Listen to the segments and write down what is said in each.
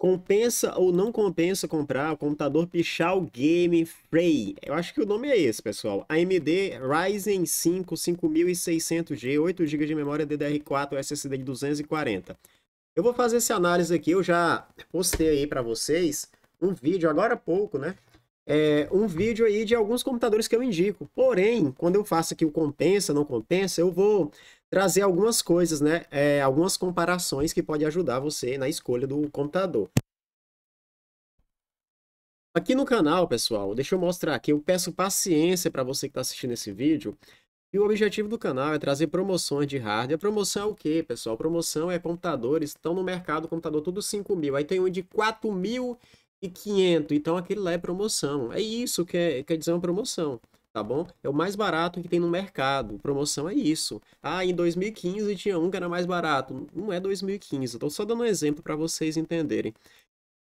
Compensa ou não compensa comprar o computador Pichal Game Frey? Eu acho que o nome é esse, pessoal. AMD Ryzen 5 5600G, 8 GB de memória DDR4, SSD de 240. Eu vou fazer essa análise aqui, eu já postei aí para vocês um vídeo agora há pouco, né? É, um vídeo aí de alguns computadores que eu indico. Porém, quando eu faço aqui o compensa, não compensa, eu vou trazer algumas coisas, né? É, algumas comparações que pode ajudar você na escolha do computador. Aqui no canal, pessoal, deixa eu mostrar aqui. Eu peço paciência para você que está assistindo esse vídeo. E o objetivo do canal é trazer promoções de hardware. A promoção é o quê, pessoal? A promoção é computadores. Estão no mercado, computador tudo 5 mil. Aí tem um de 4.500. mil e Então aquele lá é promoção. É isso que é, quer dizer uma promoção tá bom? É o mais barato que tem no mercado. Promoção é isso. Ah, em 2015 tinha um que era mais barato. Não é 2015. Estou só dando um exemplo para vocês entenderem.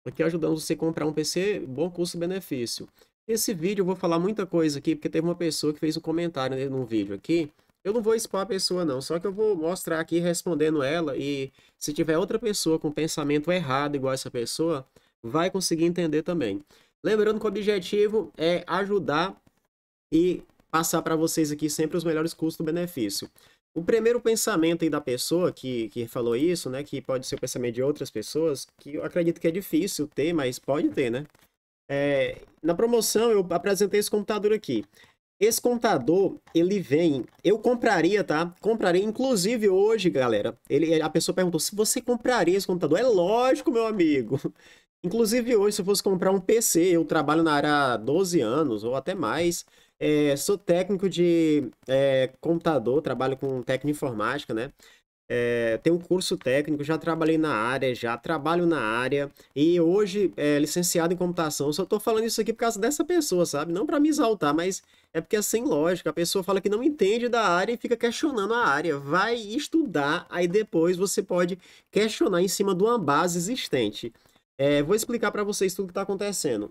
Aqui ajudando você a comprar um PC, bom custo-benefício. Esse vídeo eu vou falar muita coisa aqui, porque teve uma pessoa que fez um comentário num vídeo aqui. Eu não vou expor a pessoa não, só que eu vou mostrar aqui respondendo ela e se tiver outra pessoa com pensamento errado igual essa pessoa, vai conseguir entender também. Lembrando que o objetivo é ajudar e passar para vocês aqui sempre os melhores custo-benefício. O primeiro pensamento aí da pessoa que, que falou isso, né, que pode ser o pensamento de outras pessoas, que eu acredito que é difícil ter, mas pode ter, né? É, na promoção eu apresentei esse computador aqui. Esse computador, ele vem, eu compraria, tá? Compraria, inclusive hoje, galera, ele, a pessoa perguntou, se você compraria esse computador? É lógico, meu amigo. Inclusive hoje, se eu fosse comprar um PC, eu trabalho na área há 12 anos ou até mais, é, sou técnico de é, computador, trabalho com técnica informática, né? É, tenho um curso técnico, já trabalhei na área, já trabalho na área e hoje é licenciado em computação. Só estou falando isso aqui por causa dessa pessoa, sabe? Não para me exaltar, mas é porque é sem lógica. A pessoa fala que não entende da área e fica questionando a área. Vai estudar, aí depois você pode questionar em cima de uma base existente. É, vou explicar para vocês tudo que está acontecendo.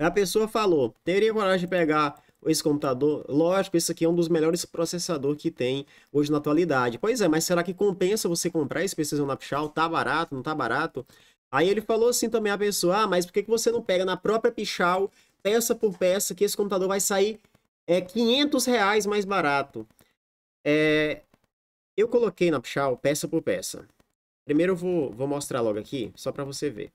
A pessoa falou: teria coragem de pegar esse computador, lógico, isso aqui é um dos melhores processadores que tem hoje na atualidade. Pois é, mas será que compensa você comprar esse PC Snapchat? Tá barato, não tá barato? Aí ele falou assim também a pessoa, ah, mas por que, que você não pega na própria Pichal, peça por peça, que esse computador vai sair é, 500 reais mais barato? É, eu coloquei na Pichal peça por peça. Primeiro eu vou, vou mostrar logo aqui, só para você ver.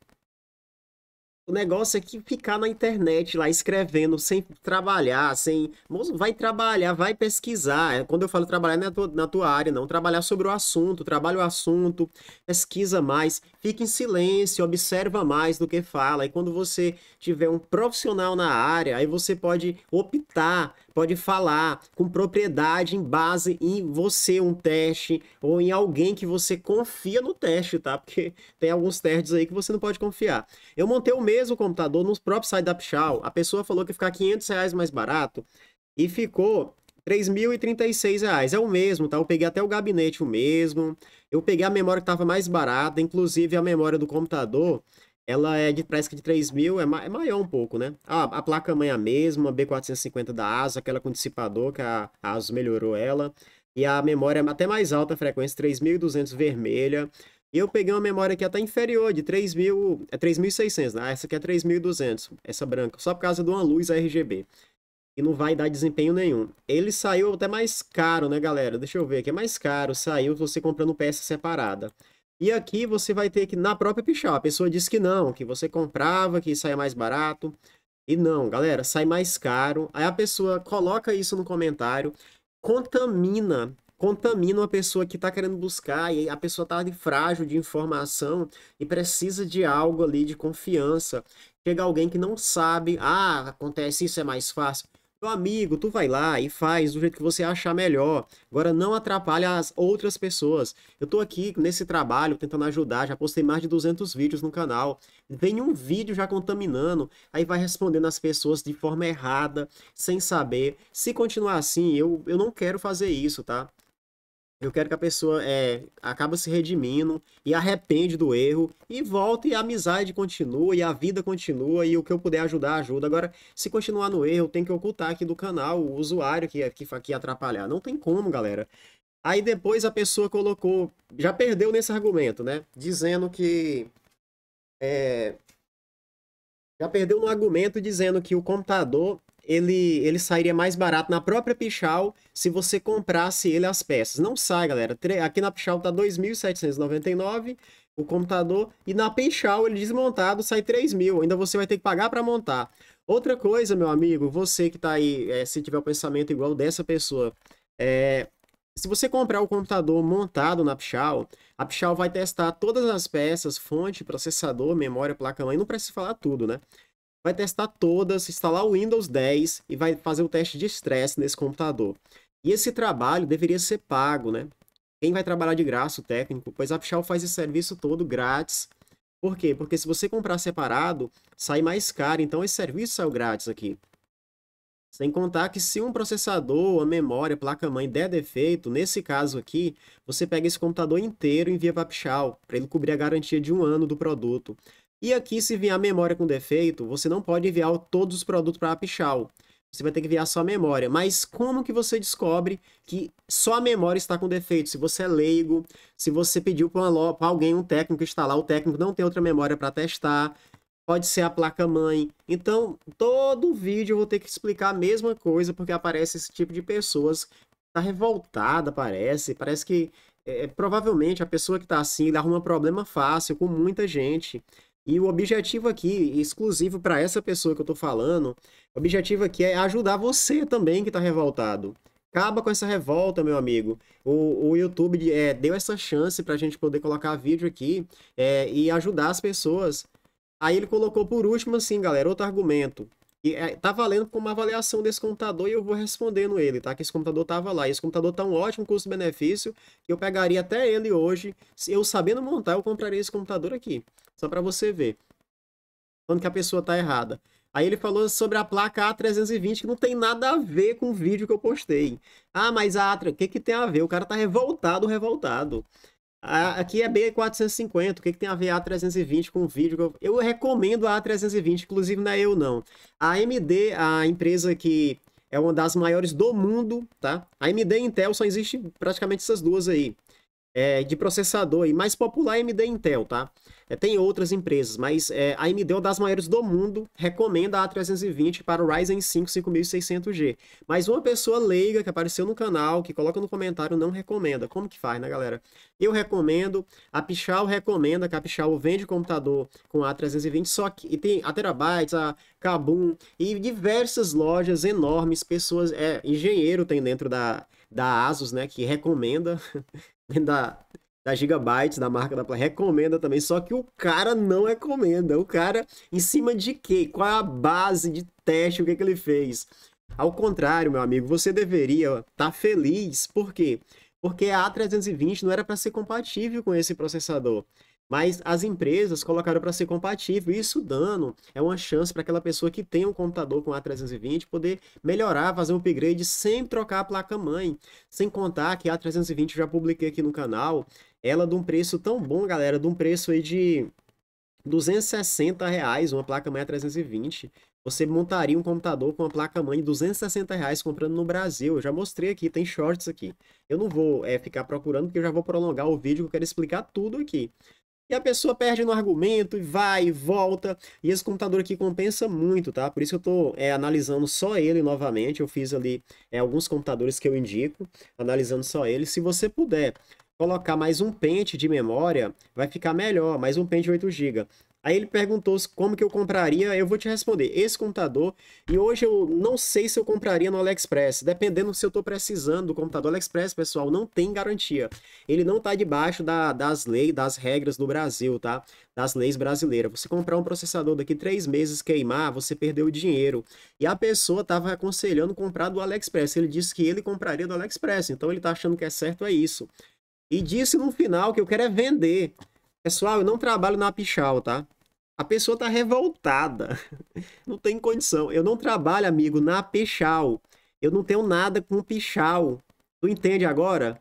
O negócio é que ficar na internet lá escrevendo sem trabalhar, sem. vai trabalhar, vai pesquisar. É, quando eu falo trabalhar não é na tua, na tua área, não. Trabalhar sobre o assunto, trabalha o assunto, pesquisa mais, fica em silêncio, observa mais do que fala. E quando você tiver um profissional na área, aí você pode optar pode falar com propriedade em base em você, um teste, ou em alguém que você confia no teste, tá? Porque tem alguns testes aí que você não pode confiar. Eu montei o mesmo computador no próprio site da Pichal, a pessoa falou que ia ficar 500 reais mais barato, e ficou 3.036 reais, é o mesmo, tá? Eu peguei até o gabinete o mesmo, eu peguei a memória que estava mais barata, inclusive a memória do computador, ela é de fresca de 3000, é, ma é maior um pouco, né? A, a placa-mãe é a mesma, a B450 da aso aquela com dissipador, que a, a melhorou ela. E a memória é até mais alta, a frequência 3200 vermelha. E eu peguei uma memória que é até inferior, de 3.000, é 3.600, né? Essa aqui é 3.200, essa branca, só por causa de uma luz RGB. E não vai dar desempenho nenhum. Ele saiu até mais caro, né, galera? Deixa eu ver aqui, é mais caro, saiu você comprando peça separada. E aqui você vai ter que, na própria pichar, a pessoa disse que não, que você comprava, que saia mais barato. E não, galera, sai mais caro. Aí a pessoa coloca isso no comentário, contamina, contamina uma pessoa que está querendo buscar e a pessoa está de frágil de informação e precisa de algo ali de confiança. Chega alguém que não sabe, ah, acontece isso, é mais fácil. Meu amigo, tu vai lá e faz do jeito que você achar melhor. Agora não atrapalha as outras pessoas. Eu tô aqui nesse trabalho tentando ajudar, já postei mais de 200 vídeos no canal. Vem um vídeo já contaminando, aí vai respondendo as pessoas de forma errada, sem saber. Se continuar assim, eu, eu não quero fazer isso, tá? Eu quero que a pessoa é, acaba se redimindo e arrepende do erro e volta e a amizade continua e a vida continua e o que eu puder ajudar, ajuda. Agora, se continuar no erro, tem que ocultar aqui do canal o usuário que, que, que atrapalhar. Não tem como, galera. Aí depois a pessoa colocou, já perdeu nesse argumento, né? Dizendo que. É, já perdeu no argumento dizendo que o computador ele, ele sairia mais barato na própria Pichal se você comprasse ele as peças. Não sai, galera. Aqui na Pichal tá 2.799 o computador e na Pichal ele desmontado sai R$ mil. Ainda você vai ter que pagar para montar. Outra coisa, meu amigo, você que tá aí, é, se tiver o um pensamento igual dessa pessoa, é, se você comprar o computador montado na Pichal, a Pichal vai testar todas as peças, fonte, processador, memória, placa-mãe, não precisa falar tudo, né? vai testar todas, instalar o Windows 10 e vai fazer o teste de estresse nesse computador. E esse trabalho deveria ser pago, né? Quem vai trabalhar de graça o técnico? Pois a Pichal faz esse serviço todo grátis. Por quê? Porque se você comprar separado, sai mais caro. Então esse serviço saiu grátis aqui. Sem contar que se um processador, a memória, placa-mãe der defeito, nesse caso aqui, você pega esse computador inteiro e envia para a Pichal, para ele cobrir a garantia de um ano do produto. E aqui, se vier a memória com defeito, você não pode enviar todos os produtos para a AppShell. Você vai ter que enviar só a memória. Mas como que você descobre que só a memória está com defeito? Se você é leigo, se você pediu para alguém, um técnico instalar, o técnico não tem outra memória para testar, pode ser a placa-mãe. Então, todo vídeo eu vou ter que explicar a mesma coisa, porque aparece esse tipo de pessoas. Tá revoltada, parece. Parece que, é, provavelmente, a pessoa que está assim, arruma problema fácil com muita gente. E o objetivo aqui, exclusivo para essa pessoa que eu estou falando, o objetivo aqui é ajudar você também que está revoltado. Acaba com essa revolta, meu amigo. O, o YouTube é, deu essa chance para a gente poder colocar vídeo aqui é, e ajudar as pessoas. Aí ele colocou por último assim, galera, outro argumento. E é, tá valendo como uma avaliação desse computador e eu vou respondendo ele, tá? Que esse computador tava lá. E esse computador tá um ótimo custo-benefício. Eu pegaria até ele hoje. Se eu sabendo montar, eu compraria esse computador aqui. Só para você ver. Falando que a pessoa tá errada. Aí ele falou sobre a placa A320, que não tem nada a ver com o vídeo que eu postei. Ah, mas a a o que, que tem a ver? O cara tá revoltado, revoltado aqui é B450, o que, que tem a ver A320 com o vídeo? Eu, recomendo a A320, inclusive não é eu não. A AMD, a empresa que é uma das maiores do mundo, tá? A AMD e Intel só existe praticamente essas duas aí. É, de processador e mais popular é AMD e Intel, tá? É, tem outras empresas, mas é, a AMD é uma das maiores do mundo, recomenda a A320 para o Ryzen 5 5600G. Mas uma pessoa leiga que apareceu no canal, que coloca no comentário, não recomenda. Como que faz, né, galera? Eu recomendo, a Pichal recomenda, que a Pichal vende computador com a 320 só que e tem a Terabytes, a Kabum e diversas lojas enormes, pessoas, é, engenheiro tem dentro da, da ASUS, né, que recomenda, da da Gigabytes, da marca da Play, recomenda também, só que o cara não recomenda. O cara, em cima de quê? Qual é a base de teste? O que, é que ele fez? Ao contrário, meu amigo, você deveria estar tá feliz. Por quê? Porque a A320 não era para ser compatível com esse processador. Mas as empresas colocaram para ser compatível, e isso dando é uma chance para aquela pessoa que tem um computador com A320 poder melhorar, fazer um upgrade sem trocar a placa-mãe. Sem contar que a A320 já publiquei aqui no canal, ela de um preço tão bom, galera, de um preço aí de 260 reais, uma placa-mãe A320. Você montaria um computador com uma placa-mãe de 260 reais comprando no Brasil. Eu já mostrei aqui, tem shorts aqui. Eu não vou é, ficar procurando porque eu já vou prolongar o vídeo, eu quero explicar tudo aqui. E a pessoa perde no argumento e vai e volta. E esse computador aqui compensa muito, tá? Por isso que eu tô é, analisando só ele novamente. Eu fiz ali é, alguns computadores que eu indico, analisando só ele. Se você puder colocar mais um pente de memória, vai ficar melhor, mais um pente de 8 GB. Aí ele perguntou como que eu compraria, eu vou te responder, esse computador, e hoje eu não sei se eu compraria no AliExpress, dependendo se eu estou precisando do computador. AliExpress, pessoal, não tem garantia. Ele não está debaixo da, das leis, das regras do Brasil, tá? Das leis brasileiras. Você comprar um processador daqui três meses, queimar, você perdeu o dinheiro. E a pessoa estava aconselhando comprar do AliExpress, ele disse que ele compraria do AliExpress, então ele está achando que é certo, é isso. E disse no final que eu quero é vender. Pessoal, eu não trabalho na Pichal, tá? A pessoa tá revoltada. Não tem condição. Eu não trabalho, amigo, na Pichal. Eu não tenho nada com Pichal. Tu entende agora?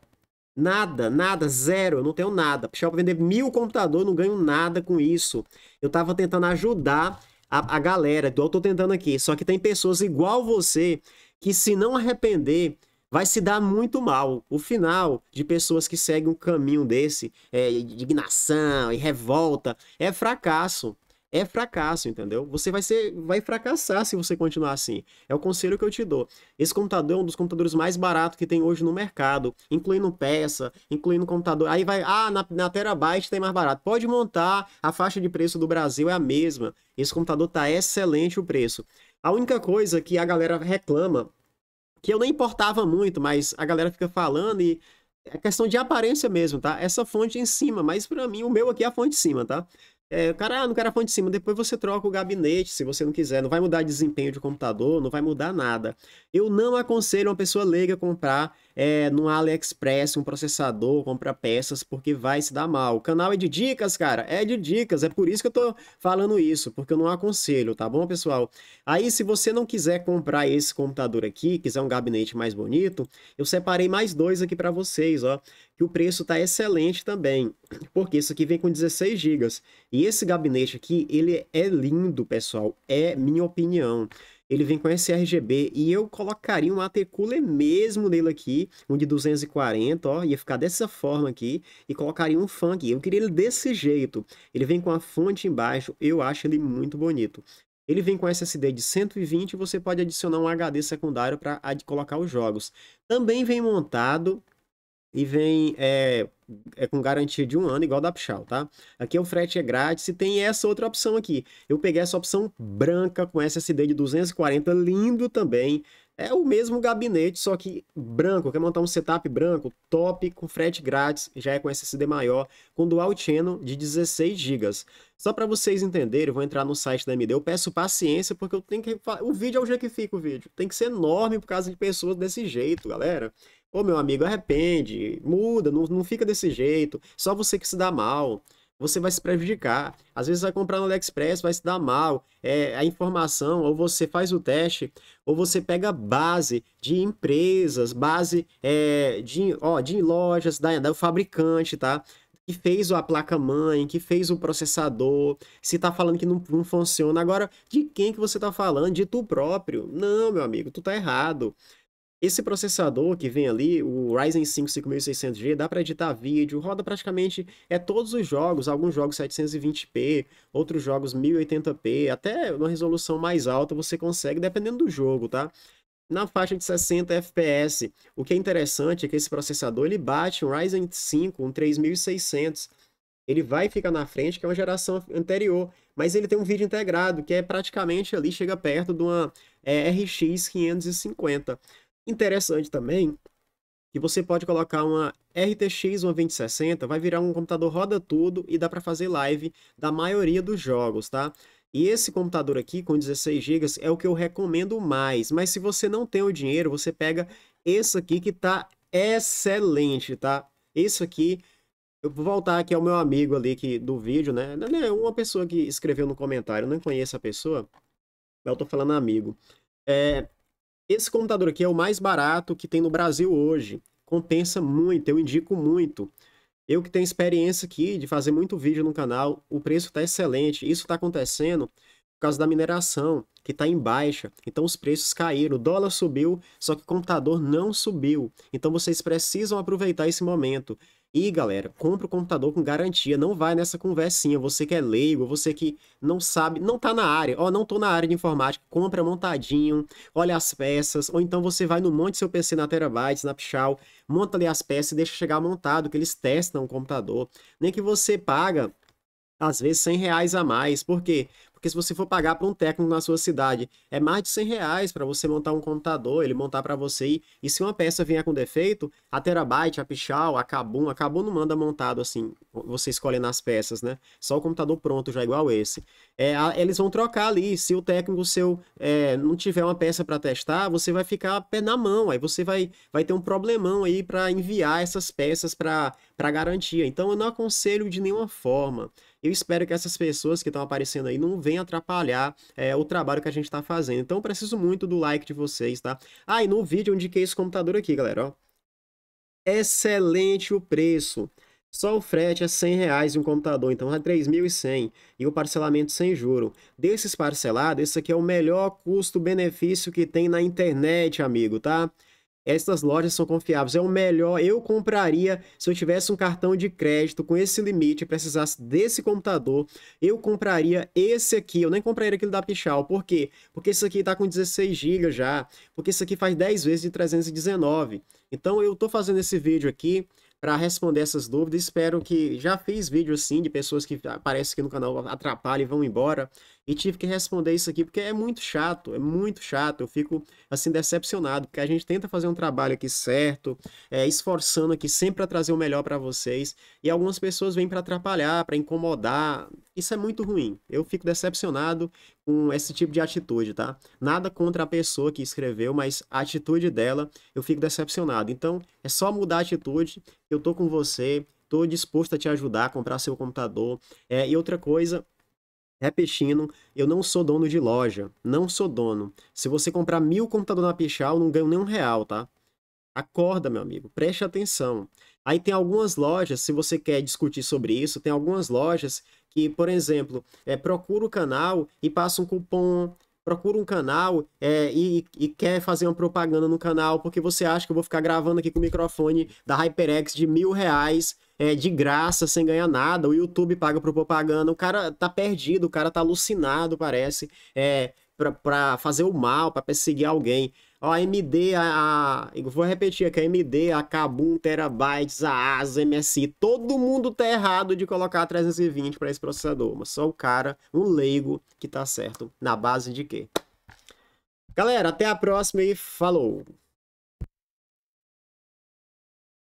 Nada, nada, zero, eu não tenho nada. Pichal pra vender mil computadores, não ganho nada com isso. Eu tava tentando ajudar a, a galera, eu tô tentando aqui. Só que tem pessoas igual você que se não arrepender, vai se dar muito mal. O final de pessoas que seguem um caminho desse, é, indignação e revolta, é fracasso. É fracasso, entendeu? Você vai ser, vai fracassar se você continuar assim. É o conselho que eu te dou. Esse computador é um dos computadores mais baratos que tem hoje no mercado, incluindo peça, incluindo computador. Aí vai, ah, na, na terabyte tem mais barato. Pode montar, a faixa de preço do Brasil é a mesma. Esse computador tá excelente o preço. A única coisa que a galera reclama que eu nem importava muito, mas a galera fica falando e é questão de aparência mesmo, tá? Essa fonte em cima, mas para mim o meu aqui é a fonte em cima, tá? É, cara, ah, não quero a fonte em cima. Depois você troca o gabinete, se você não quiser. Não vai mudar desempenho de computador, não vai mudar nada. Eu não aconselho uma pessoa leiga comprar é, no AliExpress um processador, compra peças, porque vai se dar mal. O canal é de dicas, cara, é de dicas, é por isso que eu tô falando isso, porque eu não aconselho, tá bom, pessoal? Aí, se você não quiser comprar esse computador aqui, quiser um gabinete mais bonito, eu separei mais dois aqui para vocês, ó, que o preço tá excelente também, porque isso aqui vem com 16 GB. E esse gabinete aqui, ele é lindo, pessoal, é minha opinião ele vem com esse RGB e eu colocaria um AT Cooler mesmo nele aqui, um de 240, ó, ia ficar dessa forma aqui, e colocaria um fan aqui. Eu queria ele desse jeito. Ele vem com a fonte embaixo, eu acho ele muito bonito. Ele vem com SSD de 120 e você pode adicionar um HD secundário para colocar os jogos. Também vem montado e vem é, é com garantia de um ano, igual da Pichal, tá? Aqui é o frete é grátis e tem essa outra opção aqui. Eu peguei essa opção branca com SSD de 240, lindo também, é o mesmo gabinete, só que branco. Quer montar um setup branco, top, com frete grátis, já é com SSD maior, com dual channel de 16 GB. Só para vocês entenderem, eu vou entrar no site da AMD. Eu peço paciência, porque eu tenho que. O vídeo é o jeito que fica o vídeo. Tem que ser enorme por causa de pessoas desse jeito, galera. Ô meu amigo, arrepende, muda, não, não fica desse jeito. Só você que se dá mal você vai se prejudicar. Às vezes vai comprar no AliExpress, vai se dar mal, é, a informação, ou você faz o teste, ou você pega base de empresas, base é, de, ó, de lojas, da, da fabricante, tá? que fez a placa-mãe, que fez o processador, se tá falando que não, não funciona. Agora, de quem que você tá falando? De tu próprio? Não, meu amigo, tu tá errado. Esse processador que vem ali, o Ryzen 5 5600G, dá para editar vídeo, roda praticamente é todos os jogos, alguns jogos 720p, outros jogos 1080p, até uma resolução mais alta você consegue, dependendo do jogo, tá? Na faixa de 60 FPS. O que é interessante é que esse processador ele bate um Ryzen 5, um 3600, ele vai ficar na frente, que é uma geração anterior, mas ele tem um vídeo integrado, que é praticamente ali, chega perto de uma é, RX 550. Interessante também que você pode colocar uma RTX uma 2060, vai virar um computador roda tudo e dá para fazer live da maioria dos jogos, tá? E esse computador aqui com 16 GB é o que eu recomendo mais, mas se você não tem o dinheiro, você pega esse aqui que tá excelente, tá? Esse aqui eu vou voltar aqui ao meu amigo ali que, do vídeo, né? É uma pessoa que escreveu no comentário, eu não conheço a pessoa, mas eu tô falando amigo. É, esse computador aqui é o mais barato que tem no Brasil hoje. Compensa muito, eu indico muito. Eu que tenho experiência aqui de fazer muito vídeo no canal, o preço está excelente. Isso está acontecendo por causa da mineração, que está em baixa. Então os preços caíram, o dólar subiu, só que o computador não subiu. Então vocês precisam aproveitar esse momento. E galera, compra o computador com garantia, não vai nessa conversinha, você que é leigo, você que não sabe, não tá na área, ó, oh, não tô na área de informática, compra montadinho, olha as peças, ou então você vai no monte seu PC na Terabyte, na Pichal, monta ali as peças e deixa chegar montado, que eles testam o computador, nem que você paga às vezes 100 reais a mais, porque porque se você for pagar para um técnico na sua cidade, é mais de 100 reais para você montar um computador, ele montar para você. E, e se uma peça vier com defeito, a Terabyte, a Pichal, a Kabum, a Kabum não manda montado assim, você escolhe nas peças, né? Só o computador pronto, já igual esse. É, a, eles vão trocar ali. Se o técnico seu é, não tiver uma peça para testar, você vai ficar pé na mão. Aí você vai, vai ter um problemão aí para enviar essas peças para garantia. Então eu não aconselho de nenhuma forma. Eu espero que essas pessoas que estão aparecendo aí não venham atrapalhar é, o trabalho que a gente está fazendo. Então, preciso muito do like de vocês, tá? Ah, e no vídeo eu indiquei esse computador aqui, galera, ó. Excelente o preço. Só o frete é 100 reais em um computador, então é 3.100 e o parcelamento sem juro. Desses parcelados, esse aqui é o melhor custo-benefício que tem na internet, amigo, tá? essas lojas são confiáveis. É o melhor, eu compraria se eu tivesse um cartão de crédito com esse limite e precisasse desse computador, eu compraria esse aqui. Eu nem compraria aquele da Pichal. Por quê? Porque esse aqui tá com 16 GB já, porque esse aqui faz 10 vezes de 319. Então eu tô fazendo esse vídeo aqui para responder essas dúvidas. Espero que já fiz vídeo assim de pessoas que aparecem aqui no canal atrapalham e vão embora. E tive que responder isso aqui porque é muito chato, é muito chato. Eu fico assim decepcionado porque a gente tenta fazer um trabalho aqui certo, é, esforçando aqui sempre para trazer o melhor para vocês e algumas pessoas vêm para atrapalhar, para incomodar. Isso é muito ruim. Eu fico decepcionado com esse tipo de atitude, tá? Nada contra a pessoa que escreveu, mas a atitude dela eu fico decepcionado. Então é só mudar a atitude. Eu tô com você, tô disposto a te ajudar a comprar seu computador. É, e outra coisa Repetindo, é eu não sou dono de loja, não sou dono. Se você comprar mil computadores na Pichal, não ganho nenhum real, tá? Acorda, meu amigo, preste atenção. Aí tem algumas lojas, se você quer discutir sobre isso, tem algumas lojas que, por exemplo, é, procura o canal e passa um cupom procura um canal é, e, e, quer fazer uma propaganda no canal, porque você acha que eu vou ficar gravando aqui com o microfone da HyperX de mil reais é, de graça, sem ganhar nada, o YouTube paga para propaganda, o cara tá perdido, o cara tá alucinado, parece, é, pra, pra fazer o mal, pra perseguir alguém. Ó, a AMD, a, a, vou repetir aqui, a AMD, a Kabum, Terabytes, a ASA, MSI, todo mundo tá errado de colocar 320 para esse processador, mas só o cara, um leigo, que tá certo. Na base de quê? Galera, até a próxima e falou!